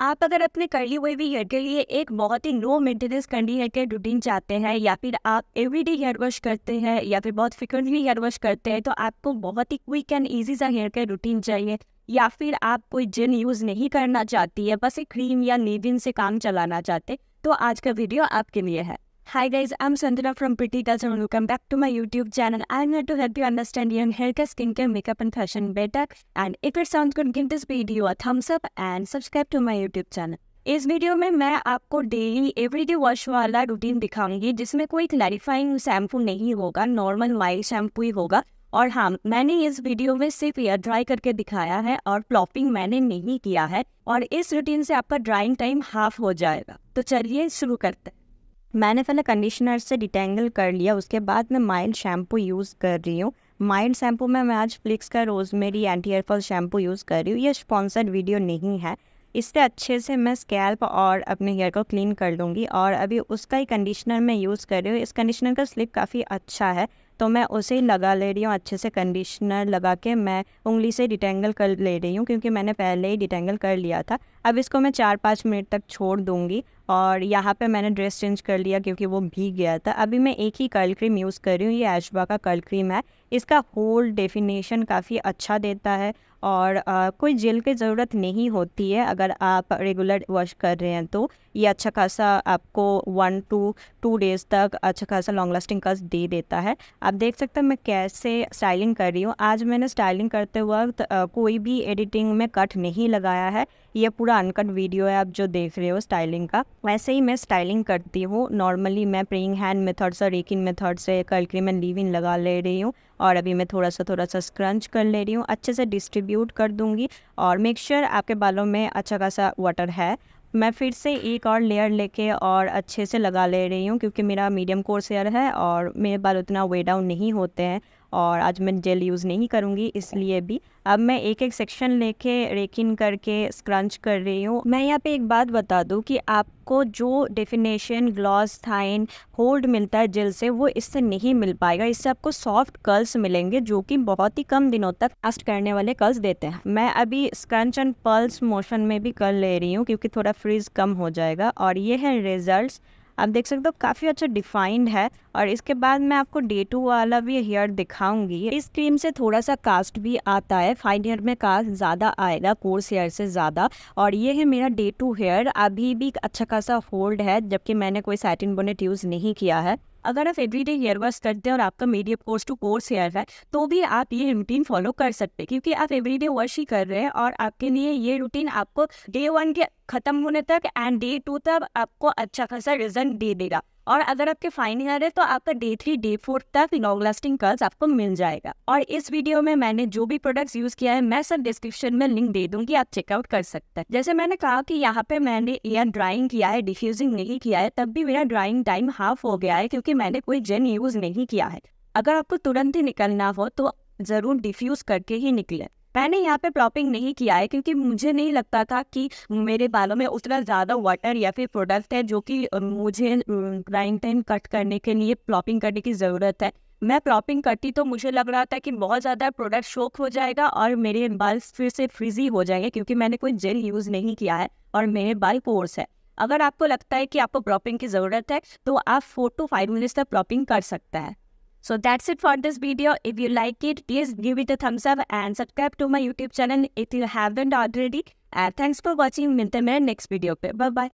आप अगर अपने कर्ली हुए भी हेयर के लिए एक बहुत ही लो मेंटेनेंस कंडी हेयर के रूटीन चाहते हैं या फिर आप एवरीडे हेयर वॉश करते हैं या फिर बहुत फ्रिक्वेंटली हेयर वॉश करते हैं तो आपको बहुत ही क्विक एंड ईजी सा हेयर केयर रूटीन चाहिए या फिर आप कोई जिन यूज़ नहीं करना चाहती है बस एक क्रीम या नीविन से काम चलाना चाहते तो आज का वीडियो आपके लिए है Hi guys, I'm Sandhya from Pretty Girls and welcome back to my YouTube channel. I'm here to help you understand your haircare, skincare, makeup and fashion better. And if it sounds good, give this video a thumbs up and subscribe to my YouTube channel. इस video में मैं आपको daily everyday wash वाला routine दिखाऊंगी जिसमें कोई clarifying shampoo नहीं होगा नॉर्मल वाइल्ड शैम्पू ही होगा और हाँ मैंने इस वीडियो में सिर्फ एयर ड्राई करके दिखाया है और प्लॉपिंग मैंने नहीं किया है और इस रूटीन से आपका ड्राइंग टाइम हाफ हो जाएगा तो चलिए शुरू करते हैं मैंने पहले कंडीशनर से डिटेंगल कर लिया उसके बाद मैं माइल्ड शैम्पू यूज़ कर रही हूँ माइल्ड शैम्पू में मैं आज फ्लिक्स का rosemary anti hair fall shampoo use कर रही हूँ ये स्पॉन्सर्ड वीडियो नहीं है इससे अच्छे से मैं स्कैल्प और अपने हेयर को क्लीन कर लूँगी और अभी उसका ही कंडीशनर मैं यूज़ कर रही हूँ इस कंडीशनर का स्लिप काफ़ी अच्छा है तो मैं उसे ही लगा ले रही हूँ अच्छे से कंडीशनर लगा के मैं उंगली से डिटेंगल कर ले रही हूँ क्योंकि मैंने पहले ही डिटेंगल कर लिया था अब इसको मैं चार पाँच मिनट तक छोड़ दूँगी और यहाँ पे मैंने ड्रेस चेंज कर लिया क्योंकि वो भीग गया था अभी मैं एक ही कर्ल क्रीम यूज़ कर रही हूँ ये एशबा का कर्ल क्रीम है इसका होल डेफिनेशन काफ़ी अच्छा देता है और आ, कोई जेल की ज़रूरत नहीं होती है अगर आप रेगुलर वॉश कर रहे हैं तो ये अच्छा खासा आपको वन टू टू डेज़ तक अच्छा खासा लॉन्ग लास्टिंग कस दे देता है आप देख सकते हैं मैं कैसे स्टाइलिंग कर रही हूँ आज मैंने स्टाइलिंग करते वक्त आ, कोई भी एडिटिंग में कट नहीं लगाया है ये पूरा अनकट वीडियो है आप जो देख रहे हो स्टाइलिंग का वैसे ही मैं स्टाइलिंग करती हूँ नॉर्मली मैं प्रेइंग हैंड मेथड से रेकिंग मेथड से करके मैं लीव इन लगा ले रही हूँ और अभी मैं थोड़ा सा थोड़ा सा स्क्रंच कर ले रही हूँ अच्छे से डिस्ट्रीब्यूट कर दूँगी और मेक श्योर sure आपके बालों में अच्छा खासा वाटर है मैं फिर से एक और लेयर लेके और अच्छे से लगा ले रही हूँ क्योंकि मेरा मीडियम कोर्स हेयर है और मेरे बाल उतना वे डाउन नहीं होते हैं और आज मैं जेल यूज़ नहीं करूँगी इसलिए भी अब मैं एक एक सेक्शन लेके रेकिन करके स्क्रंच कर रही हूँ मैं यहाँ पे एक बात बता दूँ कि आपको जो डेफिनेशन ग्लॉस थाइन होल्ड मिलता है जेल से वो इससे नहीं मिल पाएगा इससे आपको सॉफ्ट कर्ल्स मिलेंगे जो कि बहुत ही कम दिनों तक लास्ट करने वाले कर्ल्स देते हैं मैं अभी स्क्रंच एंड पल्स मोशन में भी कर ले रही हूँ क्योंकि थोड़ा फ्रीज कम हो जाएगा और ये है रिजल्ट आप देख सकते हो काफ़ी अच्छा डिफाइंड है और इसके बाद मैं आपको डे टू वाला भी हेयर दिखाऊंगी इस क्रीम से थोड़ा सा कास्ट भी आता है फाइन हेयर में कास्ट ज़्यादा आएगा कोर्स हेयर से ज़्यादा और ये है मेरा डे टू हेयर अभी भी अच्छा खासा होल्ड है जबकि मैंने कोई सैटिन बोनेट यूज़ नहीं किया है अगर आप एवरीडे हेयर वॉश करते हैं और आपका medium coarse to coarse hair है तो भी आप ये रूटीन फॉलो कर सकते हैं क्योंकि आप एवरीडे वॉश ही कर रहे हैं और आपके लिए ये रूटीन आपको डे वन के खत्म होने तक एंड डे टू तक आपको अच्छा खासा रिजल्ट दे देगा और अगर आपके फाइन हेयर है तो आपका डे थ्री डे फोर तक लॉन्ग लास्टिंग कर्ल्स आपको मिल जाएगा और इस वीडियो में मैंने जो भी प्रोडक्ट्स यूज किया है मैं सब डिस्क्रिप्शन में लिंक दे दूंगी आप चेकआउट कर सकते हैं जैसे मैंने कहा कि यहाँ पे मैंने एयर ड्राइंग किया है डिफ्यूजिंग नहीं किया है तब भी मेरा ड्राइंग टाइम हाफ हो गया है क्योंकि मैंने कोई जेन यूज नहीं किया है अगर आपको तुरंत ही निकलना हो तो जरूर डिफ्यूज करके ही निकले मैंने यहाँ पे प्रॉपिंग नहीं किया है क्योंकि मुझे नहीं लगता था कि मेरे बालों में उतना ज़्यादा वाटर या फिर प्रोडक्ट है जो कि मुझे ग्राइंड टाइम कट करने के लिए प्लॉपिंग करने की ज़रूरत है मैं प्रॉपिंग करती तो मुझे लग रहा था कि बहुत ज़्यादा प्रोडक्ट शोक हो जाएगा और मेरे बाल फिर से फ्रीजी हो जाएंगे क्योंकि मैंने कोई जेल यूज़ नहीं किया है और मेरे बाल पोर्स है अगर आपको लगता है कि आपको प्रॉपिंग की ज़रूरत है तो आप फोर टू फाइव मिनट्स तक प्रॉपिंग कर सकता है So that's it for this video. If you like it, please give it a thumbs up and subscribe to my YouTube channel if you haven't already. And thanks for watching. the next video. Bye bye.